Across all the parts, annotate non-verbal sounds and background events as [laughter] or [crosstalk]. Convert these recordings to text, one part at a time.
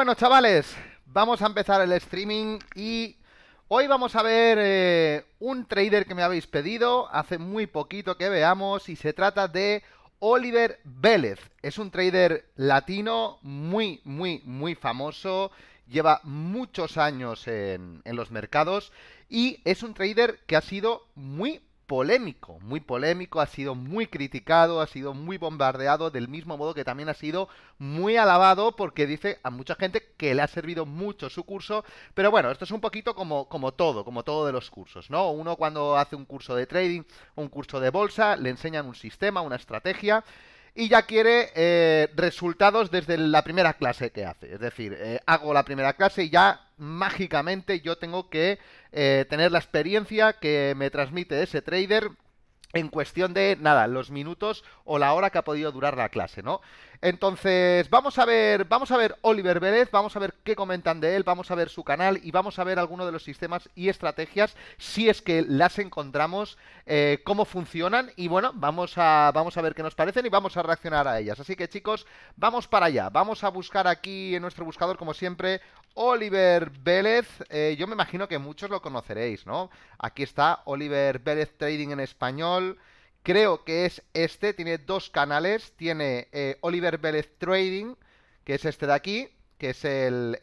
Bueno, chavales, vamos a empezar el streaming y hoy vamos a ver eh, un trader que me habéis pedido hace muy poquito que veamos y se trata de Oliver Vélez. Es un trader latino muy, muy, muy famoso, lleva muchos años en, en los mercados y es un trader que ha sido muy polémico, muy polémico, ha sido muy criticado, ha sido muy bombardeado, del mismo modo que también ha sido muy alabado porque dice a mucha gente que le ha servido mucho su curso, pero bueno, esto es un poquito como, como todo, como todo de los cursos, ¿no? Uno cuando hace un curso de trading, un curso de bolsa, le enseñan un sistema, una estrategia, y ya quiere eh, resultados desde la primera clase que hace. Es decir, eh, hago la primera clase y ya mágicamente yo tengo que eh, tener la experiencia que me transmite ese trader en cuestión de nada, los minutos o la hora que ha podido durar la clase, ¿no? Entonces, vamos a ver, vamos a ver Oliver Vélez, vamos a ver qué comentan de él, vamos a ver su canal y vamos a ver alguno de los sistemas y estrategias, si es que las encontramos, eh, cómo funcionan y bueno, vamos a, vamos a ver qué nos parecen y vamos a reaccionar a ellas. Así que chicos, vamos para allá, vamos a buscar aquí en nuestro buscador, como siempre, Oliver Vélez, eh, yo me imagino que muchos lo conoceréis, ¿no? Aquí está Oliver Vélez Trading en español. Creo que es este, tiene dos canales, tiene eh, Oliver Vélez Trading, que es este de aquí, que es el,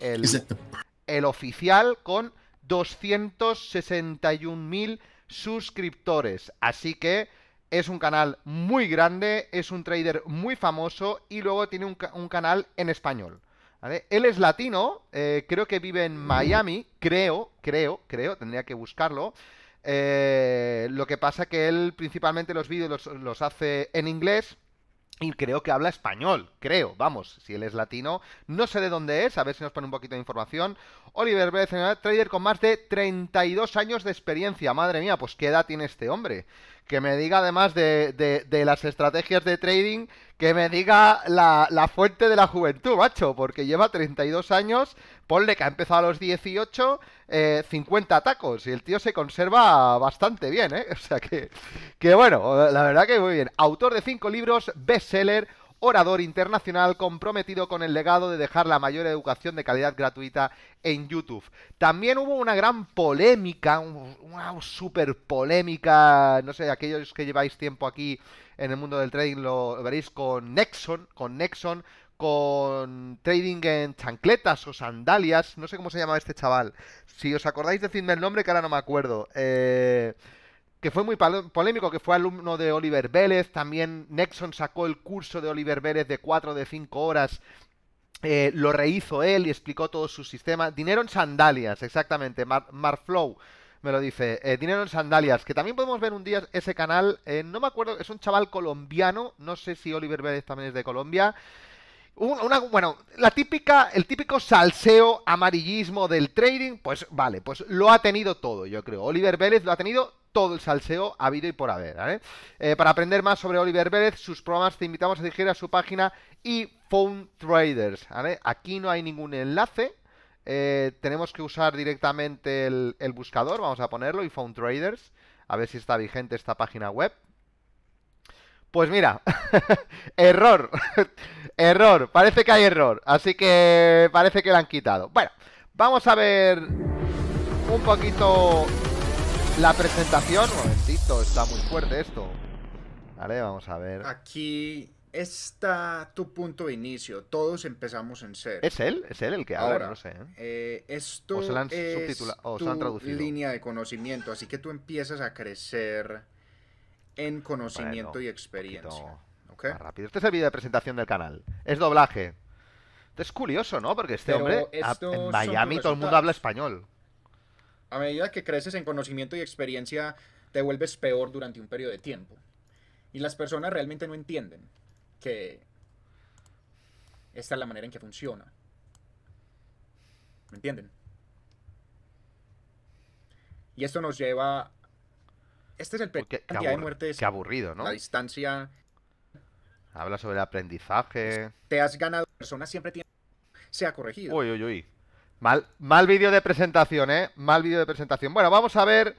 el, oficial con 261.000 suscriptores. Así que es un canal muy grande, es un trader muy famoso y luego tiene un, canal en español. Él es latino, eh, creo que vive en mm. Miami, creo, creo, creo, tendría que buscarlo. Eh, lo que pasa que él principalmente los vídeos los, hace en inglés, y creo que habla español, creo, vamos, si él es latino. No sé de dónde es, a ver si nos pone un poquito de información. Oliver B. trader con más de 32 años de experiencia, madre mía, pues qué edad tiene este hombre que me diga además de, las estrategias de trading, que me diga la, fuente de la juventud, macho, porque lleva 32 años, ponle que ha empezado a los 18, 50 eh, tacos, y el tío se conserva bastante bien, ¿eh? [laughs] O sea que, que bueno, la verdad que muy bien. Autor de 5 libros, bestseller, orador internacional comprometido con el legado de dejar la mayor educación de calidad gratuita en YouTube. También hubo una gran polémica, una super polémica, no sé, aquellos que lleváis tiempo aquí en el mundo del trading lo veréis con Nexon, con Nexon, con trading en chancletas o sandalias, no sé cómo se llamaba este chaval. Si os acordáis, decidme el nombre que ahora no me acuerdo. Eh que fue muy polémico, que fue alumno de Oliver Vélez, también Nexon sacó el curso de Oliver Vélez de 4 de 5 horas, eh, lo rehizo él y explicó todo su sistema. Dinero en sandalias, exactamente, Mark Marflow me lo dice, eh, Dinero en sandalias, que también podemos ver un día ese canal, eh, no me acuerdo, es un chaval colombiano, no sé si Oliver Vélez también es de Colombia, una, bueno, la típica, el típico salseo amarillismo del trading, pues vale, pues lo ha tenido todo, yo creo. Oliver Vélez lo ha tenido todo el salseo habido y por haber. ¿eh? Eh, para aprender más sobre Oliver Vélez, sus programas te invitamos a dirigir a su página Phone Traders. Aquí no hay ningún enlace. Eh, tenemos que usar directamente el, buscador, vamos a ponerlo, Phone Traders. A ver si está vigente esta página web. Pues mira, [laughs] error, [laughs] error, parece que hay error, así que parece que la han quitado. Bueno, vamos a ver un poquito la presentación, momentito, está muy fuerte esto. Vale, vamos a ver. Aquí está tu punto de inicio. Todos empezamos en ser ¿Es él? ¿Es él el que Ahora, no sé. ¿eh? Eh, esto han es o se han traducido. línea de conocimiento. Así que tú empiezas a crecer en conocimiento y experiencia. Más rápido. Este es el vídeo de presentación del canal. Es doblaje. Es curioso, ¿no? Porque este hombre, en Miami todo el mundo habla español a medida que creces en conocimiento y experiencia, te vuelves peor durante un periodo de tiempo. Y las personas realmente no entienden que esta es la manera en que funciona. ¿Me entienden? Y esto nos lleva... Este es el día de muertes. Qué aburrido, ¿no? La distancia... Habla sobre el aprendizaje. Te has ganado... Personas siempre tiene... Se ha corregido. Uy, uy, uy. Mal, mal vídeo de presentación, ¿eh? Mal vídeo de presentación. Bueno, vamos a ver...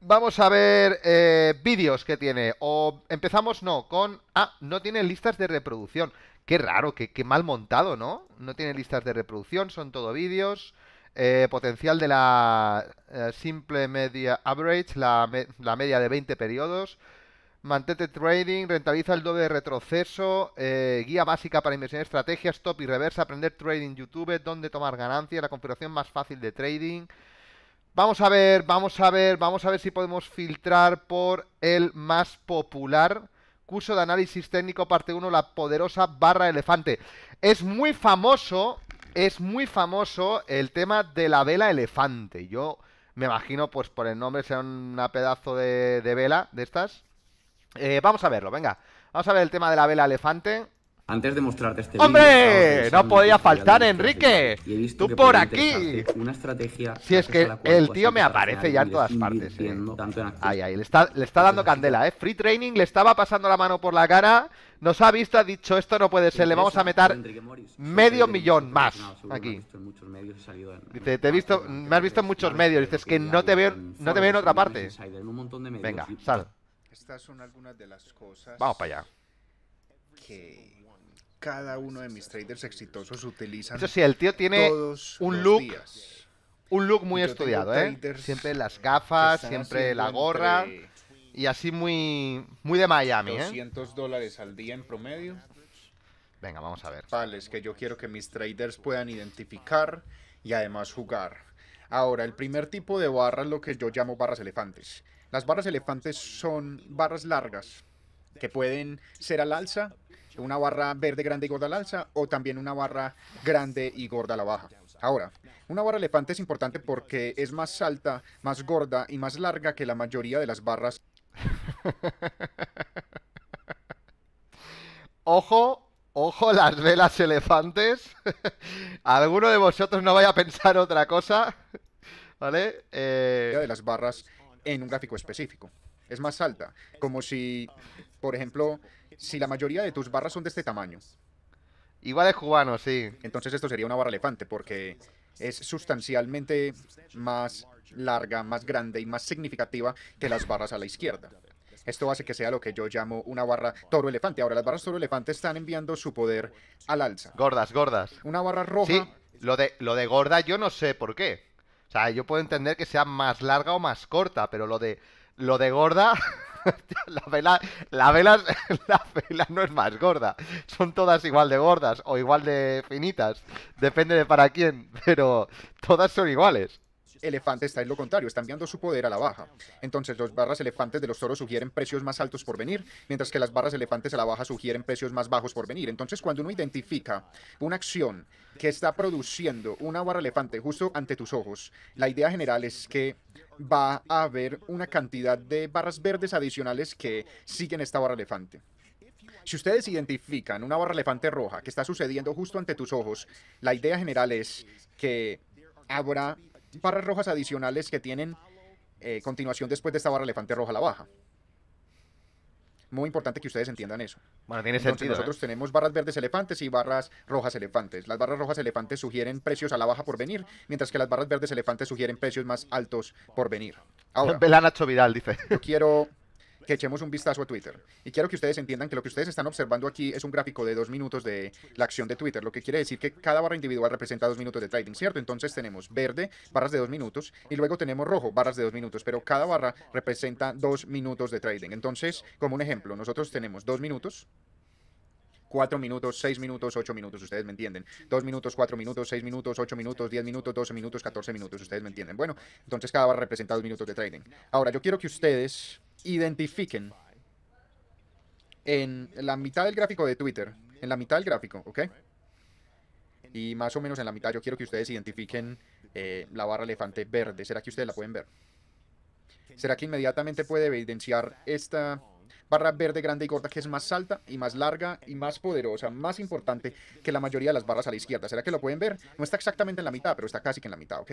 Vamos a ver eh, vídeos que tiene. O empezamos, no, con... Ah, no tiene listas de reproducción. Qué raro, qué, mal montado, ¿no? No tiene listas de reproducción, son todo vídeos. Eh, potencial de la eh, simple media average, la, la media de 20 periodos. Mantente trading, rentabiliza el doble de retroceso, eh, guía básica para inversión, estrategia, stop y reversa, aprender trading YouTube, dónde tomar ganancias, la configuración más fácil de trading. Vamos a ver, vamos a ver, vamos a ver si podemos filtrar por el más popular. Curso de análisis técnico parte 1, la poderosa barra elefante. Es muy famoso, es muy famoso el tema de la vela elefante. Yo me imagino, pues por el nombre, sea un pedazo de vela de estas eh, vamos a verlo, venga. Vamos a ver el tema de la vela elefante. Antes de mostrarte este ¡Hombre! no podía faltar, Enrique. ¡Tú por aquí! Una estrategia. Si es que el tío me aparece ya en todas partes. ¿eh? Tanto le está, dando candela, ¿eh? Free training, le estaba pasando la mano por la cara. Nos ha visto, ha dicho, esto no puede ser, le vamos a meter medio millón más aquí. te he visto, me has visto en muchos medios, dices que no te veo, no te veo en otra parte. Venga, sal. Estas son algunas de las cosas. Vamos para allá. Que cada uno de mis traders exitosos utilizan. Eso sí, el tío tiene un look. Un look muy estudiado, ¿eh? Siempre las gafas, siempre la gorra. Y así muy, muy de Miami, 200 ¿eh? dólares al día en promedio. Venga, vamos a ver. Vale, es que yo quiero que mis traders puedan identificar y además jugar. Ahora, el primer tipo de barra es lo que yo llamo barras elefantes. Las barras elefantes son barras largas que pueden ser al alza, una barra verde grande y gorda al alza, o también una barra grande y gorda a la baja. Ahora, una barra elefante es importante porque es más alta, más gorda y más larga que la mayoría de las barras. [laughs] ojo, ojo las velas elefantes. [laughs] Alguno de vosotros no vaya a pensar otra cosa. [laughs] ¿Vale? Eh, de las barras en un gráfico específico. Es más alta, como si, por ejemplo, si la mayoría de tus barras son de este tamaño. Igual de cubano, sí. Entonces esto sería una barra elefante porque es sustancialmente más larga, más grande y más significativa que las barras a la izquierda. Esto hace que sea lo que yo llamo una barra toro elefante. Ahora, las barras toro elefante están enviando su poder al alza. Gordas, gordas. Una barra roja. lo de, lo de gorda yo no sé por qué. O sea, yo puedo entender que sea más larga o más corta, pero lo de lo de gorda, [laughs] la vela, la vela, [laughs] la vela no es más gorda. Son todas igual de gordas o igual de finitas, depende de para quién, pero todas son iguales elefante está en lo contrario, está enviando su poder a la baja. Entonces, las barras elefantes de los toros sugieren precios más altos por venir, mientras que las barras elefantes a la baja sugieren precios más bajos por venir. Entonces, cuando uno identifica una acción que está produciendo una barra elefante justo ante tus ojos, la idea general es que va a haber una cantidad de barras verdes adicionales que siguen esta barra elefante. Si ustedes identifican una barra elefante roja que está sucediendo justo ante tus ojos, la idea general es que habrá barras rojas adicionales que tienen eh, continuación después de esta barra elefante roja a la baja. Muy importante que ustedes entiendan eso. Bueno, tiene sentido. Nosotros ¿eh? tenemos barras verdes elefantes y barras rojas elefantes. Las barras rojas elefantes sugieren precios a la baja por venir, mientras que las barras verdes elefantes sugieren precios más altos por venir. Ahora, Nacho Vidal dice. Yo quiero que echemos un vistazo a Twitter. Y quiero que ustedes entiendan que lo que ustedes están observando aquí es un gráfico de dos minutos de la acción de Twitter, lo que quiere decir que cada barra individual representa dos minutos de trading, ¿cierto? Entonces tenemos verde, barras de dos minutos, y luego tenemos rojo, barras de dos minutos, pero cada barra representa dos minutos de trading. Entonces, como un ejemplo, nosotros tenemos dos minutos, cuatro minutos, seis minutos, ocho minutos, ustedes me entienden. Dos minutos, cuatro minutos, seis minutos, ocho minutos, diez minutos, doce minutos, catorce minutos, ustedes me entienden. Bueno, entonces cada barra representa dos minutos de trading. Ahora, yo quiero que ustedes identifiquen en la mitad del gráfico de Twitter, en la mitad del gráfico, ¿ok? Y más o menos en la mitad yo quiero que ustedes identifiquen eh, la barra elefante verde. ¿Será que ustedes la pueden ver? ¿Será que inmediatamente puede evidenciar esta barra verde grande y corta que es más alta y más larga y más poderosa, más importante que la mayoría de las barras a la izquierda? ¿Será que lo pueden ver? No está exactamente en la mitad, pero está casi que en la mitad, ¿ok?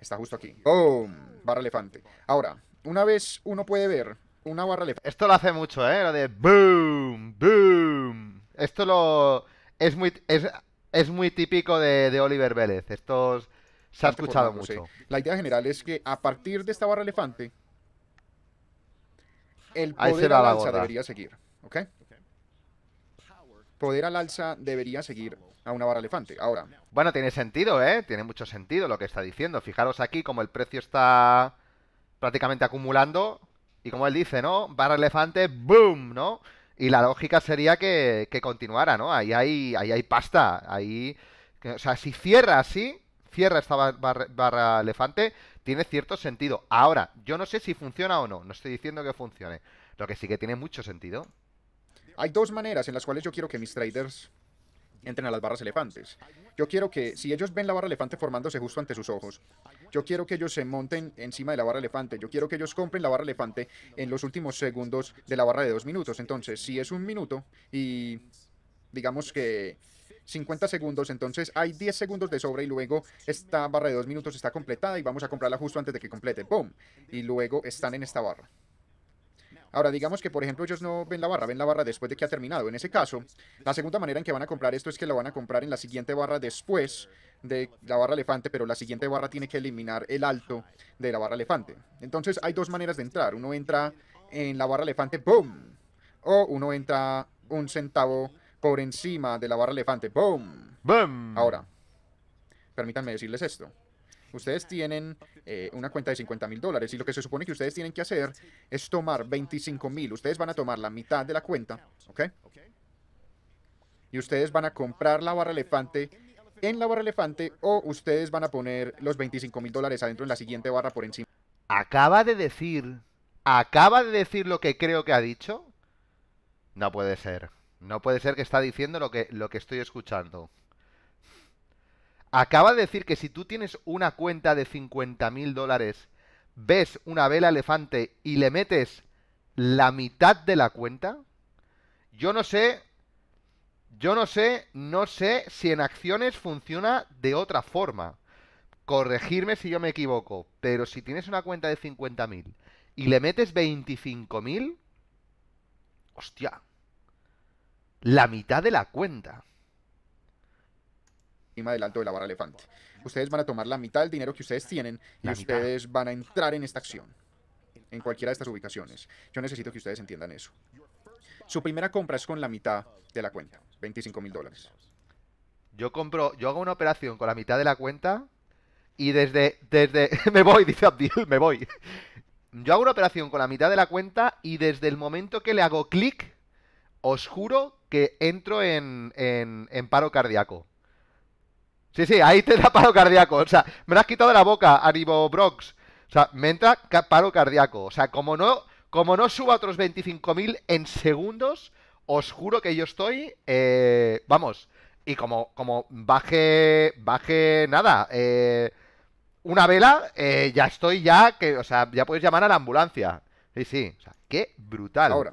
Está justo aquí. ¡Boom! Barra elefante. Ahora, una vez uno puede ver una barra elefante... Esto lo hace mucho, ¿eh? Lo de boom, boom. Esto lo... Es muy, es, muy típico de, Oliver Vélez. Esto... Se ha escuchado mucho. La idea general es que a partir de esta barra elefante, el poder al alza debería seguir, ¿ok? Poder al alza debería seguir a una barra elefante. Ahora. Bueno, tiene sentido, ¿eh? Tiene mucho sentido lo que está diciendo. Fijaros aquí como el precio está prácticamente acumulando. Y como él dice, ¿no? Barra elefante, ¡boom! ¿No? Y la lógica sería que, que continuara, ¿no? Ahí hay, ahí hay pasta. Ahí. O sea, si cierra así, cierra esta barra, barra elefante, tiene cierto sentido. Ahora, yo no sé si funciona o no. No estoy diciendo que funcione. Lo que sí que tiene mucho sentido. Hay dos maneras en las cuales yo quiero que mis traders entren a las barras elefantes. Yo quiero que, si ellos ven la barra elefante formándose justo ante sus ojos, yo quiero que ellos se monten encima de la barra elefante. Yo quiero que ellos compren la barra elefante en los últimos segundos de la barra de dos minutos. Entonces, si es un minuto y digamos que 50 segundos, entonces hay 10 segundos de sobra y luego esta barra de dos minutos está completada y vamos a comprarla justo antes de que complete, ¡boom! Y luego están en esta barra. Ahora, digamos que, por ejemplo, ellos no ven la barra, ven la barra después de que ha terminado. En ese caso, la segunda manera en que van a comprar esto es que la van a comprar en la siguiente barra después de la barra elefante, pero la siguiente barra tiene que eliminar el alto de la barra elefante. Entonces, hay dos maneras de entrar. Uno entra en la barra elefante, ¡boom! O uno entra un centavo por encima de la barra elefante, ¡boom! ¡Boom! Ahora, permítanme decirles esto. Ustedes tienen eh, una cuenta de 50 mil dólares y lo que se supone que ustedes tienen que hacer es tomar 25 mil. Ustedes van a tomar la mitad de la cuenta, ¿ok? Y ustedes van a comprar la barra elefante en la barra elefante o ustedes van a poner los 25 mil dólares adentro en la siguiente barra por encima. Acaba de decir, acaba de decir lo que creo que ha dicho. No puede ser. No puede ser que está diciendo lo que, lo que estoy escuchando. Acaba de decir que si tú tienes una cuenta de 50 mil dólares, ves una vela elefante y le metes la mitad de la cuenta. Yo no sé, yo no sé, no sé si en acciones funciona de otra forma. Corregirme si yo me equivoco, pero si tienes una cuenta de 50.000 y le metes 25.000, hostia, la mitad de la cuenta del alto de la barra elefante. Ustedes van a tomar la mitad del dinero que ustedes tienen y ustedes van a entrar en esta acción, en cualquiera de estas ubicaciones. Yo necesito que ustedes entiendan eso. Su primera compra es con la mitad de la cuenta, 25 mil dólares. Yo compro, yo hago una operación con la mitad de la cuenta y desde, desde, [laughs] me voy, dice Abdil, me voy. Yo hago una operación con la mitad de la cuenta y desde el momento que le hago clic, os juro que entro en paro cardíaco. Sí, sí, ahí te da paro cardíaco. O sea, me lo has quitado de la boca, Aribobrox. O sea, me entra paro cardíaco. O sea, como no, como no suba otros 25.000 en segundos, os juro que yo estoy. Eh, vamos. Y como, como baje. Baje nada. Eh, una vela, eh, ya estoy ya. que O sea, ya puedes llamar a la ambulancia. Sí, sí. O sea, qué brutal. Ahora,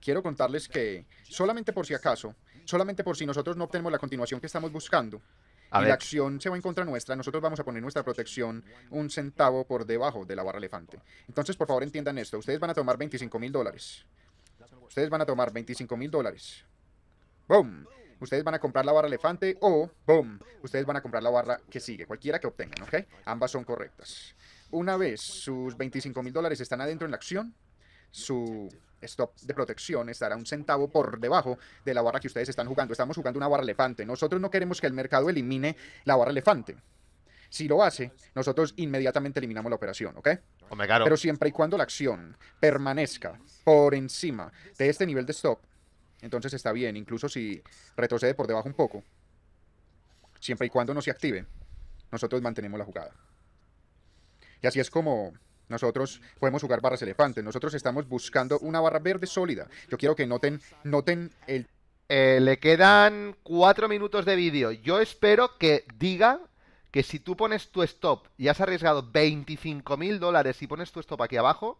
quiero contarles que, solamente por si acaso, solamente por si nosotros no obtenemos la continuación que estamos buscando, y la acción se va en contra nuestra, nosotros vamos a poner nuestra protección un centavo por debajo de la barra elefante. Entonces, por favor, entiendan esto. Ustedes van a tomar 25 mil dólares. Ustedes van a tomar 25 mil dólares. ¡Boom! Ustedes van a comprar la barra elefante o, ¡boom! Ustedes van a comprar la barra que sigue, cualquiera que obtengan, ¿ok? Ambas son correctas. Una vez sus 25 mil dólares están adentro en la acción, su stop de protección estará un centavo por debajo de la barra que ustedes están jugando. Estamos jugando una barra elefante. Nosotros no queremos que el mercado elimine la barra elefante. Si lo hace, nosotros inmediatamente eliminamos la operación, ¿ok? Pero siempre y cuando la acción permanezca por encima de este nivel de stop, entonces está bien, incluso si retrocede por debajo un poco, siempre y cuando no se active, nosotros mantenemos la jugada. Y así es como nosotros podemos jugar barras elefantes. Nosotros estamos buscando una barra verde sólida. Yo quiero que noten, noten el... Eh, le quedan cuatro minutos de vídeo. Yo espero que diga que si tú pones tu stop y has arriesgado 25 mil dólares y pones tu stop aquí abajo,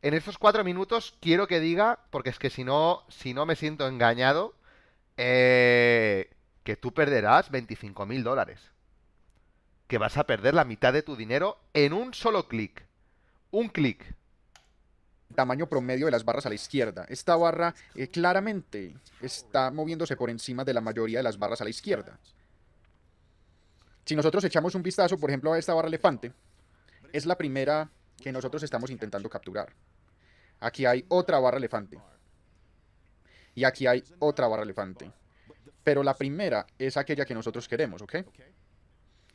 en estos cuatro minutos quiero que diga, porque es que si no, si no me siento engañado, eh, que tú perderás 25 mil dólares. Que vas a perder la mitad de tu dinero en un solo clic un clic. Tamaño promedio de las barras a la izquierda. Esta barra eh, claramente está moviéndose por encima de la mayoría de las barras a la izquierda. Si nosotros echamos un vistazo, por ejemplo, a esta barra elefante, es la primera que nosotros estamos intentando capturar. Aquí hay otra barra elefante. Y aquí hay otra barra elefante. Pero la primera es aquella que nosotros queremos, ¿ok?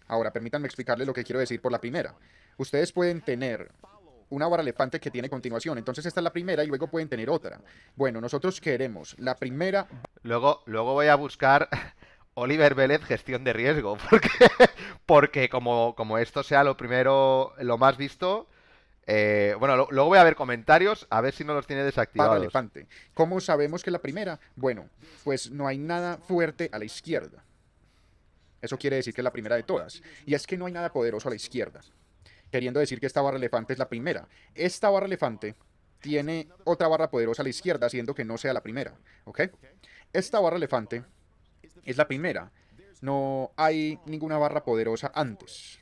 Ahora, permítanme explicarles lo que quiero decir por la primera. Ustedes pueden tener una vara elefante que tiene continuación. Entonces esta es la primera y luego pueden tener otra. Bueno, nosotros queremos la primera... Luego, luego voy a buscar [laughs] Oliver Vélez gestión de riesgo, [laughs] porque, porque como, como esto sea lo primero, lo más visto... Eh, bueno, luego voy a ver comentarios, a ver si no los tiene desactivados. elefante. ¿Cómo sabemos que la primera? Bueno, pues no hay nada fuerte a la izquierda. Eso quiere decir que es la primera de todas. Y es que no hay nada poderoso a la izquierda queriendo decir que esta barra elefante es la primera. Esta barra elefante tiene otra barra poderosa a la izquierda, siendo que no sea la primera, ¿ok? Esta barra elefante es la primera. No hay ninguna barra poderosa antes.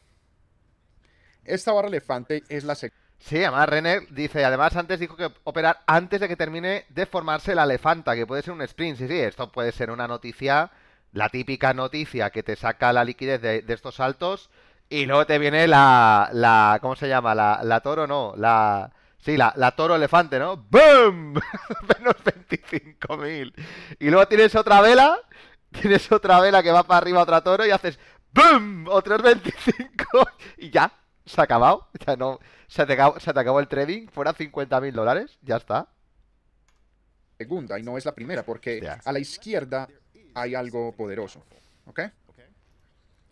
Esta barra elefante es la segunda. Sí, además Renner dice, además antes dijo que operar antes de que termine de formarse la elefanta, que puede ser un sprint, sí, sí, esto puede ser una noticia, la típica noticia que te saca la liquidez de, de estos saltos, y luego te viene la, la ¿cómo se llama? La, toro, no, la... Sí, la, la toro elefante, ¿no? ¡Bum! [laughs] Menos 25.000. Y luego tienes otra vela, tienes otra vela que va para arriba otra toro y haces ¡Boom! Otros 25 y ya, se ha acabado. [laughs] Ya no, se te acabó, se te el trading, fuera 50.000 dólares, ya está. Segunda, y no es la primera, porque a la izquierda hay algo poderoso, ¿ok?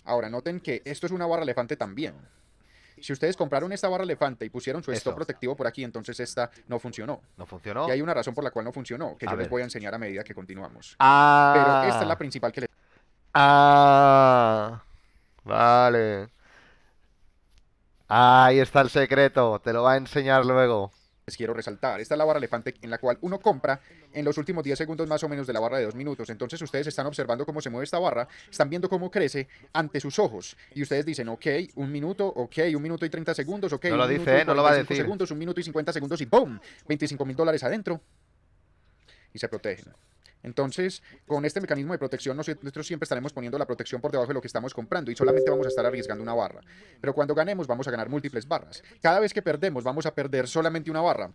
Ahora, noten que esto es una barra elefante también. Si ustedes compraron esta barra elefante y pusieron su esto stop protectivo por aquí, entonces esta no funcionó. No funcionó. Y hay una razón por la cual no funcionó, que yo les voy a enseñar a medida que continuamos. Ah. Pero esta es la principal que le... Ah. Vale. Ahí está el secreto. Te lo va a enseñar luego. Pues quiero resaltar. Esta es la barra elefante en la cual uno compra en los últimos 10 segundos más o menos de la barra de 2 minutos. Entonces ustedes están observando cómo se mueve esta barra, están viendo cómo crece ante sus ojos. Y ustedes dicen, ok, un minuto, ok, un minuto y 30 segundos, ok. No lo dice, no lo va a decir. Segundos, un minuto y 50 segundos y ¡boom! 25 mil dólares adentro. Y se protegen. Entonces, con este mecanismo de protección, nosotros siempre estaremos poniendo la protección por debajo de lo que estamos comprando y solamente vamos a estar arriesgando una barra. Pero cuando ganemos, vamos a ganar múltiples barras. Cada vez que perdemos, vamos a perder solamente una barra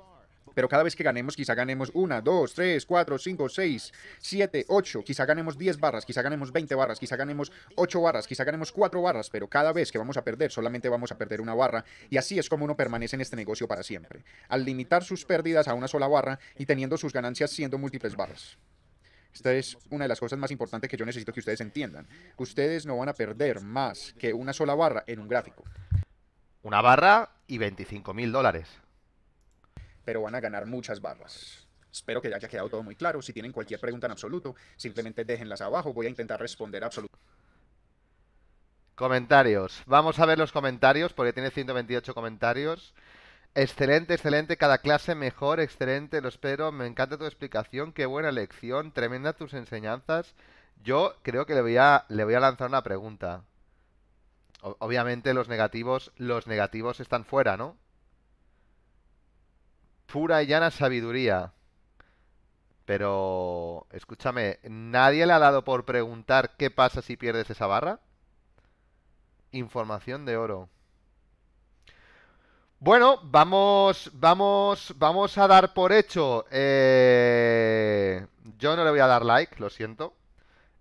pero cada vez que ganemos, quizá ganemos una, dos, tres, cuatro, cinco, seis, siete, ocho, quizá ganemos diez barras, quizá ganemos veinte barras, quizá ganemos ocho barras, quizá ganemos cuatro barras, pero cada vez que vamos a perder, solamente vamos a perder una barra, y así es como uno permanece en este negocio para siempre, al limitar sus pérdidas a una sola barra y teniendo sus ganancias siendo múltiples barras. Esta es una de las cosas más importantes que yo necesito que ustedes entiendan. Ustedes no van a perder más que una sola barra en un gráfico. Una barra y 25 mil dólares. Pero van a ganar muchas barras. Espero que haya quedado todo muy claro. Si tienen cualquier pregunta en absoluto, simplemente déjenlas abajo. Voy a intentar responder absoluto. Comentarios. Vamos a ver los comentarios porque tiene 128 comentarios. Excelente, excelente, cada clase mejor, excelente, lo espero, me encanta tu explicación, qué buena lección, tremenda tus enseñanzas. Yo creo que le voy a, le voy a lanzar una pregunta. obviamente los negativos, los negativos están fuera, ¿no? Pura y llana sabiduría. Pero, escúchame, ¿nadie le ha dado por preguntar qué pasa si pierdes esa barra? Información de oro. Bueno, vamos, vamos, vamos a dar por hecho. Eh, yo no le voy a dar like, lo siento.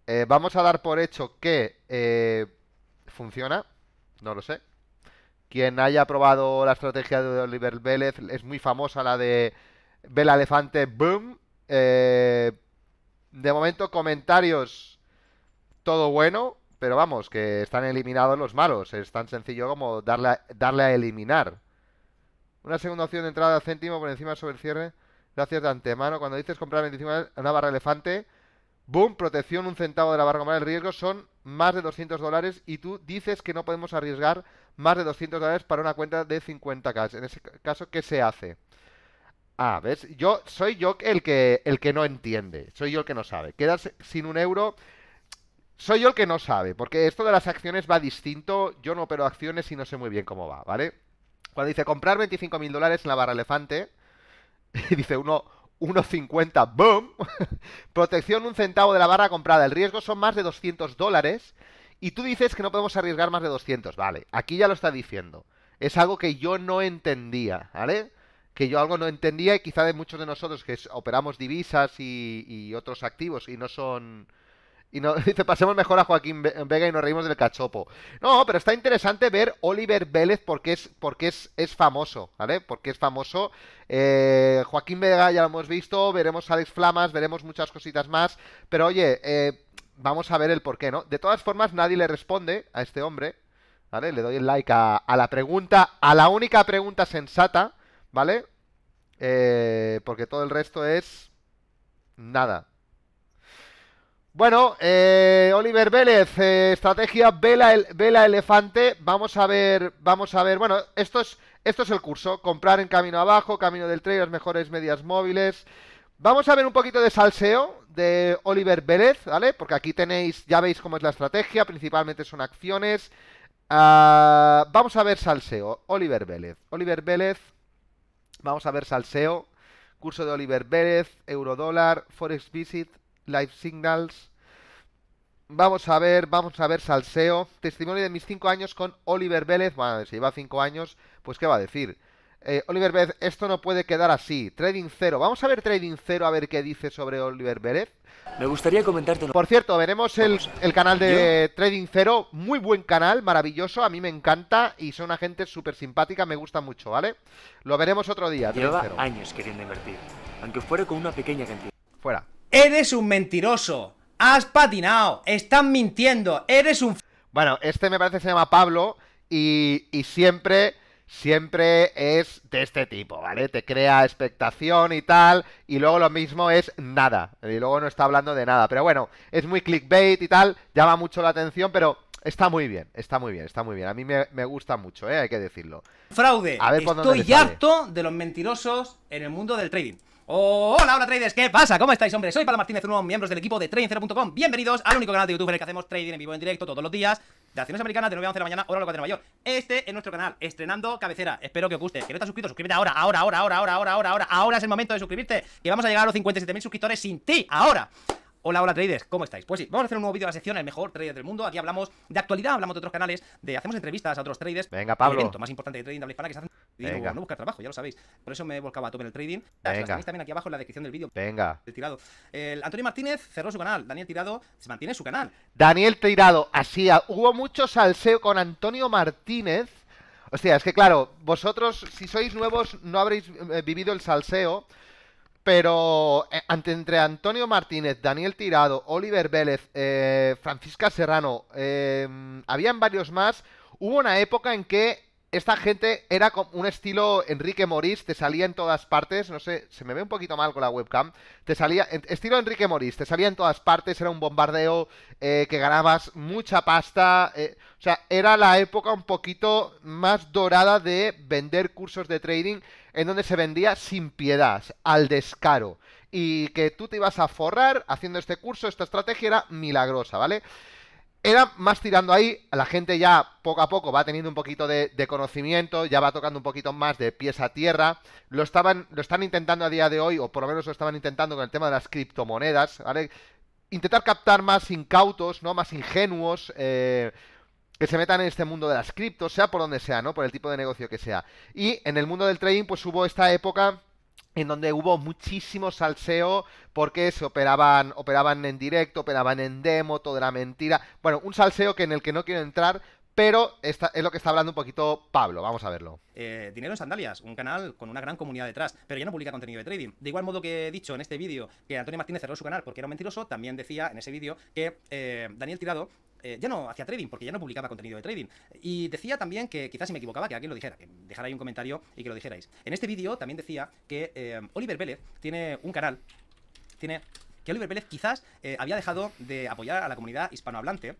Eh, vamos a dar por hecho que eh, funciona. No lo sé. Quien haya probado la estrategia de Oliver Vélez es muy famosa, la de Vela Elefante Boom. de momento, comentarios. Todo bueno, pero vamos, que están eliminados los malos. Es tan sencillo como darle darle a eliminar. Una segunda opción de entrada a céntimo por encima sobre el cierre. Gracias de antemano. Cuando dices comprar 25 una barra elefante, boom, protección, un centavo de la barra comprar. El riesgo son más de 200 dólares y tú dices que no podemos arriesgar más de 200 dólares para una cuenta de 50 cash. En ese caso, ¿qué se hace? Ah, ¿ves? Yo soy yo el que, el que no entiende, soy yo el que no sabe. Quedarse sin un euro, soy yo el que no sabe, porque esto de las acciones va distinto, yo no opero acciones y no sé muy bien cómo va, ¿vale? Cuando dice comprar 25 mil dólares en la barra elefante, [laughs] dice uno, 1,50, ¡boom! [laughs] Protección un centavo de la barra comprada. El riesgo son más de 200 dólares. Y tú dices que no podemos arriesgar más de 200. Vale, aquí ya lo está diciendo. Es algo que yo no entendía, ¿vale? Que yo algo no entendía y quizá de muchos de nosotros que operamos divisas y, y otros activos y no son y no, [laughs] dice, pasemos mejor a Joaquín Vega y nos reímos del cachopo. No, pero está interesante ver Oliver Vélez porque es, porque es, es famoso, ¿vale? Porque es famoso. Eh, Joaquín Vega ya lo hemos visto, veremos Alex Flamas, veremos muchas cositas más. Pero oye, eh, vamos a ver el por qué, ¿no? De todas formas, nadie le responde a este hombre, ¿vale? Le doy el like a, la pregunta, a la única pregunta sensata, ¿vale? Eh, porque todo el resto es nada, bueno, eh, Oliver Vélez, eh, estrategia vela, el, vela elefante. Vamos a ver, vamos a ver. Bueno, esto es, esto es el curso. Comprar en camino abajo, camino del trade, las mejores medias móviles. Vamos a ver un poquito de salseo de Oliver Vélez, ¿vale? Porque aquí tenéis, ya veis cómo es la estrategia, principalmente son acciones. Ah, vamos a ver salseo, Oliver Vélez. Oliver Vélez, vamos a ver salseo. Curso de Oliver Vélez, Eurodólar, Forex Visit, Live Signals. Vamos a ver, vamos a ver salseo. Testimonio de mis 5 años con Oliver Vélez. Bueno, si lleva 5 años, pues ¿qué va a decir? Eh, Oliver Vélez, esto no puede quedar así. Trading cero. Vamos a ver Trading cero a ver qué dice sobre Oliver Vélez. Me gustaría comentarte. Por cierto, veremos el, canal de Trading Cero. Muy buen canal, maravilloso. A mí me encanta y son una gente súper simpática. Me gusta mucho, ¿vale? Lo veremos otro día. Trading años queriendo invertir, aunque fuera con una pequeña cantidad. Fuera. Eres un mentiroso. Has patinado. estás mintiendo. Eres un... Bueno, este me parece que se llama Pablo y, siempre siempre es de este tipo, ¿vale? Te crea expectación y tal, y luego lo mismo es nada, y luego no está hablando de nada, pero bueno, es muy clickbait y tal, llama mucho la atención, pero está muy bien, está muy bien, está muy bien, a mí me, gusta mucho, ¿eh? Hay que decirlo. Fraude, estoy harto de los mentirosos en el mundo del trading hola, hola traders, ¿qué pasa? ¿Cómo estáis, hombre? Soy Pablo Martínez, uno de los miembros del equipo de trading0.com Bienvenidos al único canal de YouTube en el que hacemos trading en vivo, en directo, todos los días De acciones americanas de 9 a 11 de la mañana, hora local de Nueva York Este es nuestro canal, estrenando cabecera Espero que os guste, que no estás suscrito, suscríbete ahora, ahora, ahora, ahora, ahora, ahora, ahora Ahora es el momento de suscribirte Que vamos a llegar a los 57.000 suscriptores sin ti, ahora Hola, hola traders, ¿cómo estáis? Pues sí, vamos a hacer un nuevo vídeo de la sección El mejor trader del mundo. Aquí hablamos de actualidad, hablamos de otros canales, de hacemos entrevistas a otros traders. Venga, Pablo. El evento más importante de trading de habla hispana que se hace Venga. no buscar trabajo, ya lo sabéis. Por eso me he a tope en el trading. Venga. Las también aquí abajo en la descripción del vídeo. Venga. El tirado. El Antonio Martínez cerró su canal, Daniel Tirado se mantiene su canal. Daniel Tirado, así hubo mucho salseo con Antonio Martínez. Hostia, es que claro, vosotros si sois nuevos no habréis eh, vivido el salseo. Pero eh, entre Antonio Martínez, Daniel Tirado, Oliver Vélez, eh, Francisca Serrano, eh, habían varios más. Hubo una época en que esta gente era como un estilo Enrique Morís, te salía en todas partes. No sé, se me ve un poquito mal con la webcam. Te salía, estilo Enrique Morís, te salía en todas partes. Era un bombardeo que ganabas mucha pasta. o sea, era la época un poquito más dorada de vender cursos de trading en donde se vendía sin piedad, al descaro, y que tú te ibas a forrar haciendo este curso, esta estrategia era milagrosa, ¿vale? Era más tirando ahí, la gente ya poco a poco va teniendo un poquito de, conocimiento, ya va tocando un poquito más de pies a tierra. Lo, estaban, lo están intentando a día de hoy, o por lo menos lo estaban intentando con el tema de las criptomonedas, ¿vale? Intentar captar más incautos, ¿no? Más ingenuos, eh, que se metan en este mundo de las criptos, sea por donde sea, ¿no? Por el tipo de negocio que sea. Y en el mundo del trading, pues hubo esta época en donde hubo muchísimo salseo porque se operaban, operaban en directo, operaban en demo, todo la mentira. Bueno, un salseo que en el que no quiero entrar, pero es lo que está hablando un poquito Pablo, vamos a verlo. Eh, dinero en Sandalias, un canal con una gran comunidad detrás, pero ya no publica contenido de trading. De igual modo que he dicho en este vídeo que Antonio Martínez cerró su canal porque era mentiroso, también decía en ese vídeo que eh, Daniel Tirado eh, ya no hacía trading, porque ya no publicaba contenido de trading. Y decía también que, quizás si me equivocaba, que alguien lo dijera, que ahí un comentario y que lo dijerais. En este vídeo también decía que eh, Oliver Vélez tiene un canal, tiene que Oliver Vélez quizás eh, había dejado de apoyar a la comunidad hispanohablante.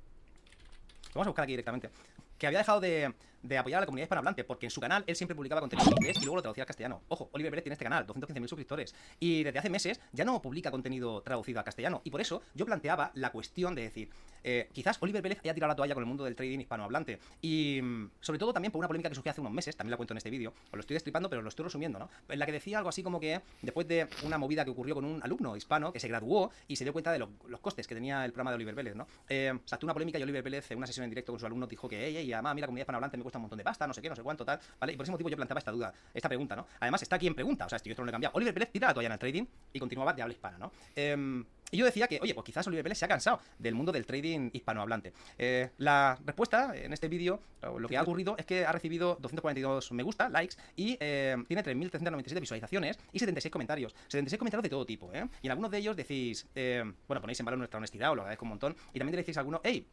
vamos a buscar aquí directamente. Que había dejado de, de apoyar a la comunidad hispanohablante, porque en su canal él siempre publicaba contenido en inglés y luego lo traducía al castellano. Ojo, Oliver Pérez tiene este canal, 215.000 suscriptores, y desde hace meses ya no publica contenido traducido al castellano. Y por eso yo planteaba la cuestión de decir, eh, quizás Oliver Pérez haya tirado la toalla con el mundo del trading hispanohablante. Y mm, sobre todo también por una polémica que surgió hace unos meses, también la cuento en este vídeo, os lo estoy destripando, pero lo estoy resumiendo, ¿no? En la que decía algo así como que después de una movida que ocurrió con un alumno hispano que se graduó y se dio cuenta de los, costes que tenía el programa de Oliver Vélez, ¿no? Eh, tuvo una polémica y Oliver Vélez en una sesión en directo con su alumno dijo que, ella y comunidad hispanohablante me un montón de pasta, no sé qué, no sé cuánto, tal, ¿vale? Y por ese motivo yo planteaba esta duda, esta pregunta, ¿no? Además está aquí en pregunta, o sea, esto yo no lo he cambiado. Oliver Pérez tira la toalla en el trading y continuaba de habla hispana, ¿no? Em, y yo decía que, oye, pues quizás Oliver Pérez se ha cansado del mundo del trading hispanohablante. Eh, la respuesta en este vídeo, lo que ha ocurrido es que ha recibido 242 me gusta, likes, y eh, tiene 3.397 visualizaciones y 76 comentarios. 76 comentarios de todo tipo, ¿eh? Y en algunos de ellos decís, eh, bueno, ponéis en valor nuestra honestidad, o lo agradezco un montón, y también decís a algunos, hey,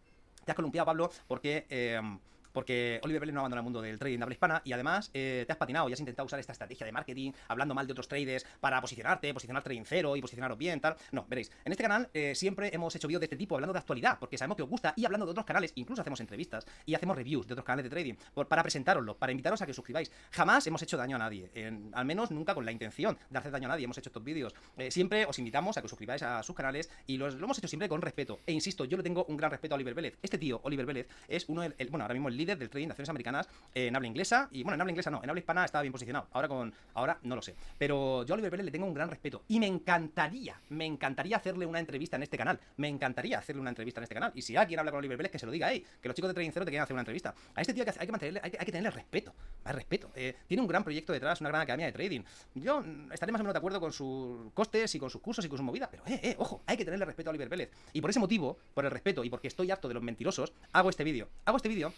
te has columpiado, Pablo, porque em, porque Oliver Vélez no abandona el mundo del trading de habla hispana y además eh, te has patinado y has intentado usar esta estrategia de marketing, hablando mal de otros traders para posicionarte, posicionar trading cero y posicionaros bien, tal. No, veréis, en este canal eh, siempre hemos hecho vídeos de este tipo hablando de actualidad, porque sabemos que os gusta y hablando de otros canales, incluso hacemos entrevistas y hacemos reviews de otros canales de trading para presentaroslo para invitaros a que suscribáis. Jamás hemos hecho daño a nadie, al menos nunca con la intención de hacer daño a nadie, hemos hecho estos vídeos. Eh, siempre os invitamos a que suscribáis a sus canales y lo hemos hecho siempre con respeto. E insisto, yo le tengo un gran respeto a Oliver Vélez. Este tío, Oliver Vélez, es uno de el, bueno, ahora mismo el del trading de americanas en habla inglesa. Y bueno, en habla inglesa no, en habla hispana estaba bien posicionado. Ahora con. Ahora no lo sé. Pero yo a Oliver Pérez le tengo un gran respeto. Y me encantaría, me encantaría hacerle una entrevista en este canal. Me encantaría hacerle una entrevista en este canal. Y si alguien habla con Oliver Pérez, que se lo diga, ahí que los chicos de Trading Cero te quieren hacer una entrevista. A este tío hay que, hay mantenerle, hay que, tenerle respeto. respeto. Eh, tiene un gran proyecto detrás, una gran academia de trading. Yo estaré más o menos de acuerdo con sus costes y con sus cursos y con su movida, pero eh, eh, ojo, hay que tenerle respeto a Oliver Pérez. Y por ese motivo, por el respeto y porque estoy harto de los mentirosos, hago este vídeo. Hago este vídeo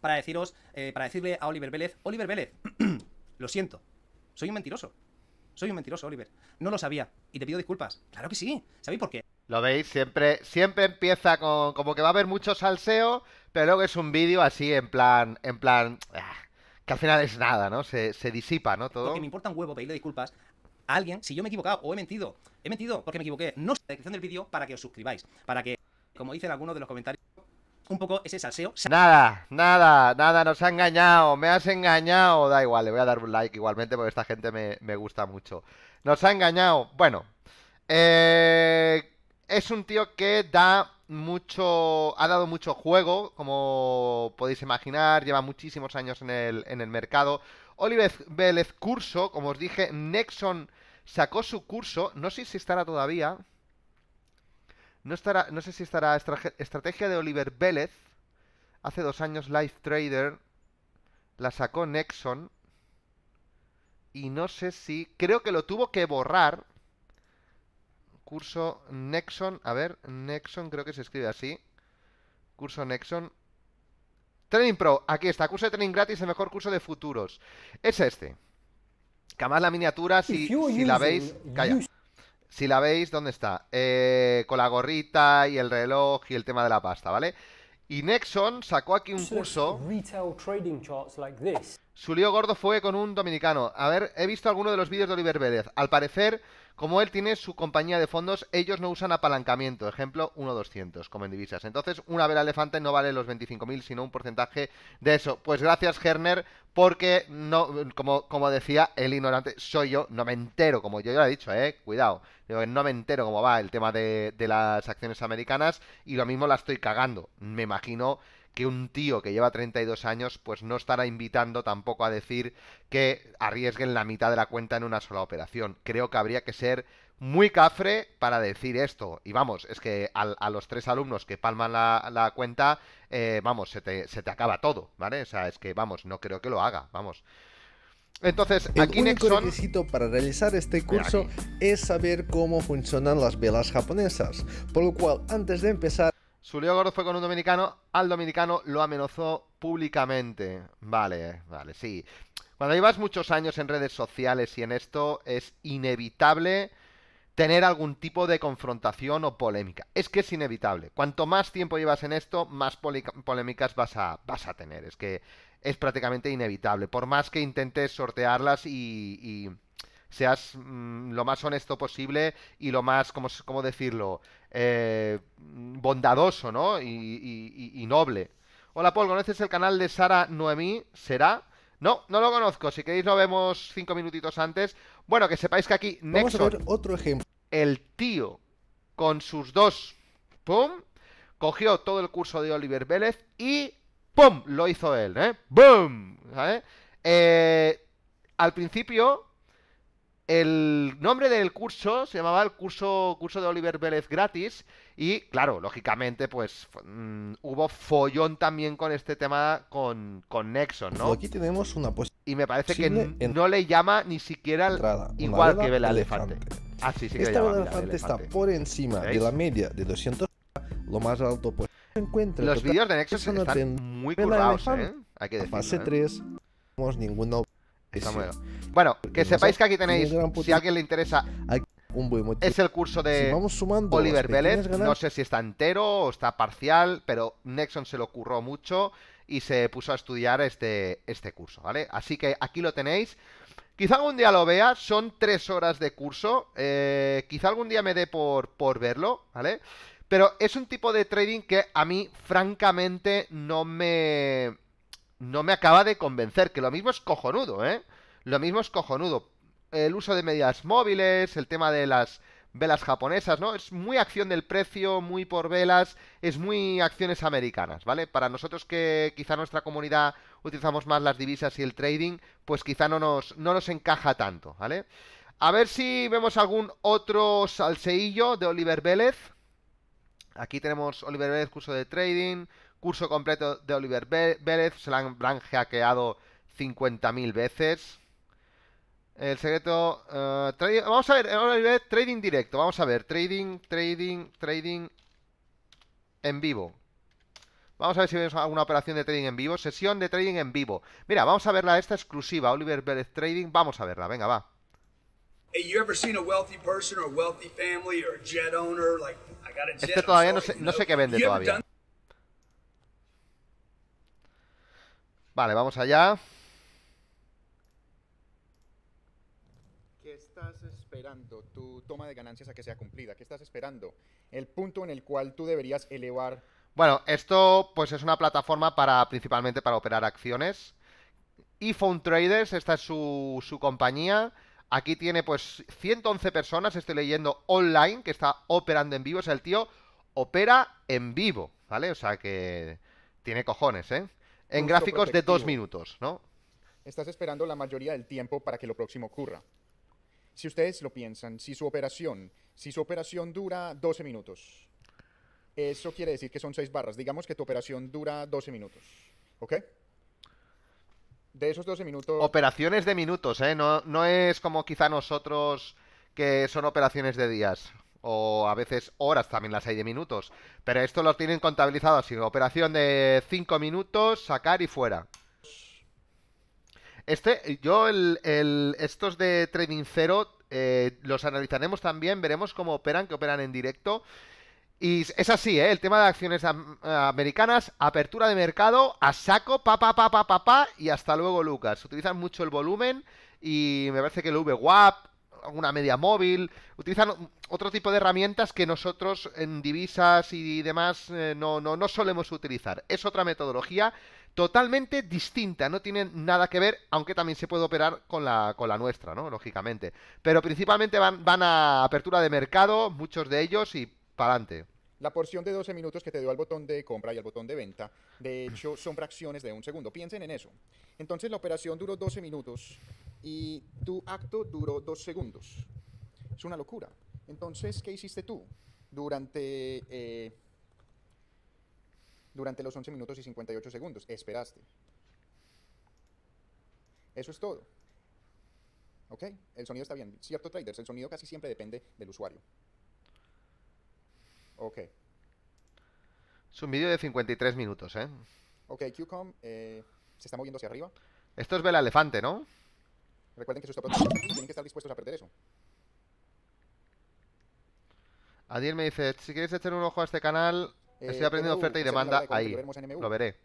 para deciros, eh, para decirle a Oliver Vélez, Oliver Vélez, [clears throat] lo siento, soy un mentiroso. Soy un mentiroso, Oliver. No lo sabía. Y te pido disculpas. Claro que sí. ¿Sabéis por qué? Lo veis, siempre, siempre empieza con como que va a haber mucho salseo, pero luego es un vídeo así en plan, en plan, ah, que al final es nada, ¿no? Se, disipa, ¿no? Todo. Porque me importa un huevo pedirle disculpas a alguien si yo me he equivocado o he mentido. He mentido porque me equivoqué. No sé la descripción del vídeo para que os suscribáis, para que, como dicen algunos de los comentarios, un poco ese salseo. Nada, nada, nada, nos ha engañado, me has engañado. Da igual, le voy a dar un like igualmente porque esta gente me, gusta mucho. Nos ha engañado. Bueno, eh, es un tío que da mucho, ha dado mucho juego, como podéis imaginar, lleva muchísimos años en el, en el mercado. Oliver Vélez Curso, como os dije, Nexon sacó su curso, no sé si estará todavía, no, estará, no sé si estará estrategia de Oliver Vélez. Hace dos años Live Trader la sacó Nexon. Y no sé si... Creo que lo tuvo que borrar. Curso Nexon. A ver, Nexon creo que se escribe así. Curso Nexon. Training Pro. Aquí está. Curso de training gratis, el mejor curso de futuros. Es este. Que la miniatura, si, si la veis... Calla si la veis, ¿dónde está? Eh, con la gorrita y el reloj y el tema de la pasta, ¿vale? Y Nexon sacó aquí un curso. Su lío gordo fue con un dominicano. A ver, he visto alguno de los vídeos de Oliver Vélez. Al parecer, como él tiene su compañía de fondos, ellos no usan apalancamiento. Ejemplo, 1.200 como en divisas. Entonces, una vela elefante no vale los 25.000, sino un porcentaje de eso. Pues gracias, Herner, porque, no, como, como decía el ignorante, soy yo, no me entero, como yo ya lo he dicho, ¿eh? Cuidado. no me entero cómo va el tema de, de las acciones americanas y lo mismo la estoy cagando. Me imagino que un tío que lleva 32 años pues no estará invitando tampoco a decir que arriesguen la mitad de la cuenta en una sola operación. Creo que habría que ser muy cafre para decir esto. Y vamos, es que a, los tres alumnos que palman la, cuenta, eh, vamos, se te, acaba todo, ¿vale? O sea, es que, vamos, no creo que lo haga, vamos. Entonces, el aquí único requisito para realizar este curso es saber cómo funcionan las velas japonesas, por lo cual antes de empezar su gordo fue con un dominicano. Al dominicano lo amenazó públicamente. Vale, vale, sí. Cuando llevas muchos años en redes sociales y en esto, es inevitable tener algún tipo de confrontación o polémica. Es que es inevitable. Cuanto más tiempo llevas en esto, más polémicas vas a, vas a tener. Es que es prácticamente inevitable. Por más que intentes sortearlas y seas mm, lo más honesto posible y lo más, ¿cómo, cómo decirlo? Eh, bondadoso, ¿no? Y, y, noble. Hola, Paul, ¿conoces el canal de Sara Noemí? ¿Será? No, no lo conozco. Si queréis lo vemos cinco minutitos antes. Bueno, que sepáis que aquí Vamos a ver otro ejemplo. El tío con sus dos pum cogió todo el curso de Oliver Vélez y ¡pum! lo hizo él, ¿eh? ¡Bum! Eh, al principio el nombre del curso se llamaba el curso, curso de Oliver Vélez gratis y claro, lógicamente pues mm, hubo follón también con este tema con, con Nexon, ¿no? Aquí tenemos una Y me parece que no le llama ni siquiera igual que Vela Elefante. así Ah, sí, sí que Esta Vela elefante, está por encima de la media de 200 lo más alto pues Encuentra Los vídeos de Nexon están muy currados, ¿eh? Hay que decirlo. Fase ¿eh? 3 no tenemos ninguna bueno, que sepáis que aquí tenéis, si a alguien le interesa, un es el curso de Oliver este, Vélez. No sé si está entero o está parcial, pero Nexon se lo curró mucho y se puso a estudiar este, este curso, ¿vale? Así que aquí lo tenéis. Quizá algún día lo vea, son tres horas de curso. Eh, quizá algún día me dé por, por verlo, ¿vale? Pero es un tipo de trading que a mí, francamente, no me no me acaba de convencer, que lo mismo es cojonudo, ¿eh? Lo mismo es cojonudo. El uso de medias móviles, el tema de las velas japonesas, ¿no? Es muy acción del precio, muy por velas, es muy acciones americanas, ¿vale? Para nosotros que quizá nuestra comunidad utilizamos más las divisas y el trading, pues quizá no nos, no nos encaja tanto, ¿vale? A ver si vemos algún otro salseillo de Oliver Vélez. Aquí tenemos Oliver Vélez, curso de trading, Curso completo de Oliver Vélez, se la han, hackeado 50.000 veces. El secreto... Eh, vamos a ver, Oliver trading directo, vamos a ver, trading, trading, trading en vivo. Vamos a ver si vemos alguna operación de trading en vivo. Sesión de trading en vivo. Mira, vamos a verla esta exclusiva, Oliver Vélez Trading. Vamos a verla, venga, va. Este todavía no sé, no sé qué vende todavía. Vale, vamos allá. ¿Qué estás esperando? Tu toma de ganancias a que sea cumplida. ¿Qué estás esperando? El punto en el cual tú deberías elevar. Bueno, esto pues es una plataforma para principalmente para operar acciones. Y Traders, esta es su, su compañía. Aquí tiene pues 111 personas, estoy leyendo online, que está operando en vivo. O sea, el tío opera en vivo, ¿vale? O sea que tiene cojones, ¿eh? en gráficos de dos minutos, ¿no? Estás esperando la mayoría del tiempo para que lo próximo ocurra. Si ustedes lo piensan, si su operación, si su operación dura 12 minutos, eso quiere decir que son seis barras. Digamos que tu operación dura 12 minutos, ¿ok? De esos 12 minutos... Operaciones de minutos, ¿eh? No, no es como quizá nosotros que son operaciones de días o a veces horas, también las hay de minutos. Pero esto lo tienen contabilizado así, operación de 5 minutos, sacar y fuera. Este, yo, el, estos de Trading cero eh, los analizaremos también, veremos cómo operan, que operan en directo. Y es así, ¿eh? el tema de acciones americanas, apertura de mercado, a saco, pa, pa, pa, pa, pa, pa, y hasta luego, Lucas. Utilizan mucho el volumen y me parece que el guap una media móvil, utilizan otro tipo de herramientas que nosotros en divisas y demás eh, no, no, no solemos utilizar. Es otra metodología totalmente distinta, no tiene nada que ver, aunque también se puede operar con la, con la nuestra, ¿no? Lógicamente. Pero principalmente van, van a apertura de mercado, muchos de ellos, y para adelante. La porción de 12 minutos que te dio al botón de compra y al botón de venta, de [clears throat] hecho, son fracciones de un segundo. Piensen en eso. Entonces la operación duró 12 minutos y tu acto duró 2 segundos. Es una locura. Entonces, ¿qué hiciste tú durante, eh, durante los 11 minutos y 58 segundos? Esperaste. Eso es todo. ¿Ok? El sonido está bien. Cierto, traders, el sonido casi siempre depende del usuario. Ok. Es un vídeo de 53 minutos, ¿eh? Ok, QCOM. Eh, se está moviendo hacia arriba. Esto es Vela Elefante, ¿no? Recuerden que sus topos tienen que estar dispuestos a perder eso. Adiel me dice, si quieres echar un ojo a este canal, eh, estoy aprendiendo oferta y demanda ahí. Lo veré.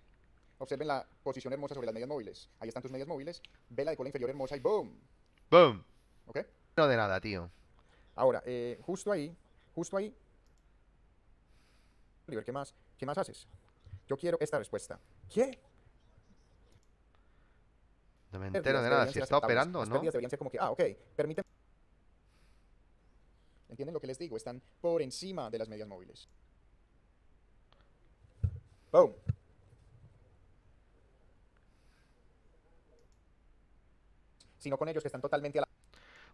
Observen la posición hermosa sobre las medias móviles. Ahí están tus medias móviles. Vela de cola inferior hermosa y ¡boom! ¡Boom! ¿Ok? No de nada, tío. Ahora, eh, justo ahí, justo ahí... Oliver, ¿qué más? ¿Qué más haces? Yo quiero esta respuesta. ¿Qué? No me eh, de nada, si está operando o no. ah, ok, ¿Entienden lo que les digo? Están por encima de las medias móviles. Boom. Sino con ellos que están totalmente a la...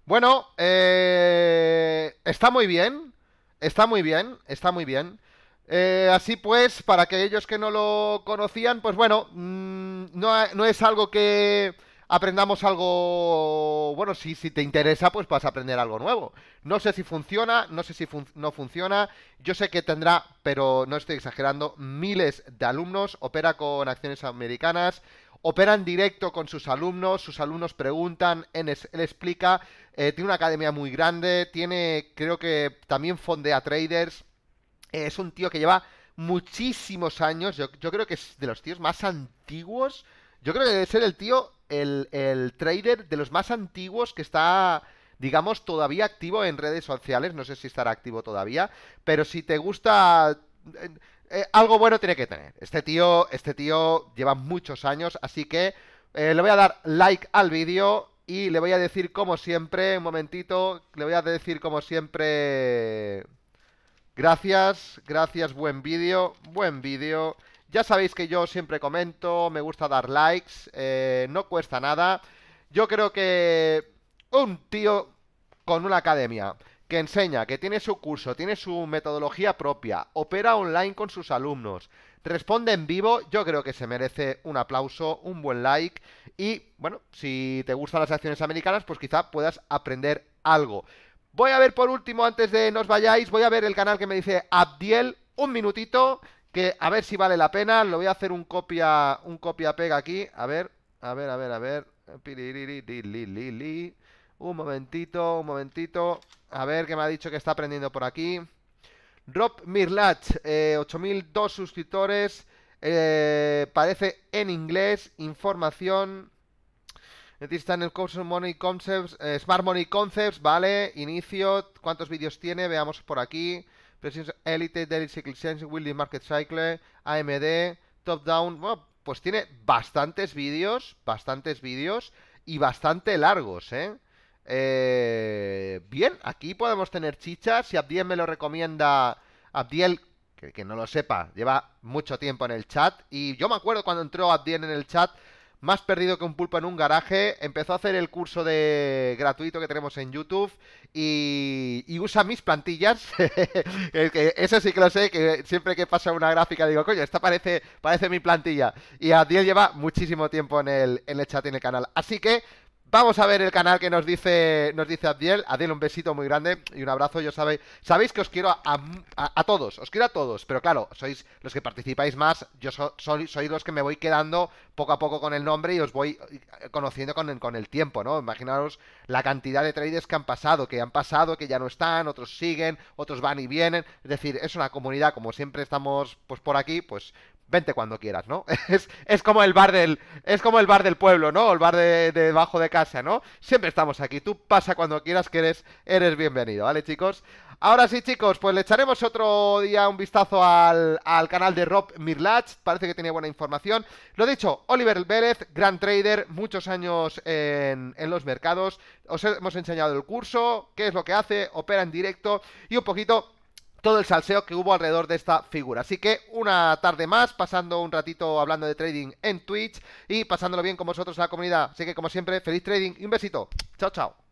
Bueno, eh, está muy bien. Está muy bien, está muy bien. Eh, así pues, para aquellos que no lo conocían, pues bueno, mm, no, no es algo que aprendamos algo, bueno, si, si te interesa, pues vas a aprender algo nuevo. No sé si funciona, no sé si no funciona, yo sé que tendrá, pero no estoy exagerando, miles de alumnos, opera con acciones americanas, opera en directo con sus alumnos, sus alumnos preguntan, él, explica, eh, tiene una academia muy grande, tiene, creo que también fondea traders, eh, es un tío que lleva muchísimos años, yo, yo creo que es de los tíos más antiguos, yo creo que debe ser el tío el, trader de los más antiguos que está digamos, todavía activo en redes sociales. No sé si estará activo todavía. Pero si te gusta. Eh, eh, algo bueno tiene que tener. Este tío, este tío lleva muchos años, así que eh, le voy a dar like al vídeo. Y le voy a decir como siempre, un momentito, le voy a decir como siempre, gracias, gracias, buen vídeo, buen vídeo. Ya sabéis que yo siempre comento, me gusta dar likes, eh, no cuesta nada. Yo creo que un tío con una academia que enseña, que tiene su curso, tiene su metodología propia, opera online con sus alumnos, responde en vivo, yo creo que se merece un aplauso, un buen like y, bueno, si te gustan las acciones americanas, pues quizá puedas aprender algo. Voy a ver por último, antes de nos vayáis, voy a ver el canal que me dice Abdiel, un minutito, que a ver si vale la pena. Lo voy a hacer un copia, un copia pega aquí. A ver, a ver, a ver, a ver. Un momentito, un momentito. A ver, qué me ha dicho que está aprendiendo por aquí. Rob Mirlach, 8002 eh, suscriptores. Eh, parece en inglés. Información. Necesitan el Money Concepts, eh, Smart Money Concepts, ¿vale? Inicio, ¿cuántos vídeos tiene? Veamos por aquí. Presence Elite, Daily Cycle Willy Market Cycle, AMD, Top Down. Bueno, pues tiene bastantes vídeos, bastantes vídeos y bastante largos, ¿eh? eh bien, aquí podemos tener chichas. Si Abdiel me lo recomienda, Abdiel, que, que no lo sepa, lleva mucho tiempo en el chat. Y yo me acuerdo cuando entró Abdiel en el chat más perdido que un pulpo en un garaje, empezó a hacer el curso de gratuito que tenemos en YouTube y, usa mis plantillas. [laughs] Eso sí que lo sé, que siempre que pasa una gráfica digo, coño, esta parece, parece mi plantilla. Y Adiel lleva muchísimo tiempo en en el chat y en el canal. Así que Vamos a ver el canal que nos dice nos dice Adiel. Adiel, un besito muy grande y un abrazo. Yo sabéis, sabéis que os quiero a, todos, os quiero a todos, pero claro, sois los que participáis más. Yo soy, sois los que me voy quedando poco a poco con el nombre y os voy eh, conociendo con, el tiempo, ¿no? Imaginaros la cantidad de traders que han pasado, que han pasado, que ya no están, otros siguen, otros van y vienen. Es decir, es una comunidad, como siempre estamos pues por aquí, pues, vente cuando quieras, ¿no? [laughs] Es, es, como el bar del, es como el bar del pueblo, ¿no? El bar de, debajo de casa, ¿no? Siempre estamos aquí. Tú pasa cuando quieras que eres, eres bienvenido, ¿vale, chicos? Ahora sí, chicos, pues le echaremos otro día un vistazo al, canal de Rob Mirlach. Parece que tenía buena información. Lo dicho, Oliver Vélez, gran trader, muchos años en, en, los mercados. Os hemos enseñado el curso, qué es lo que hace, opera en directo y un poquito todo el salseo que hubo alrededor de esta figura. Así que una tarde más, pasando un ratito hablando de trading en Twitch y pasándolo bien con vosotros en la comunidad. Así que como siempre, feliz trading y un besito. Chao, chao.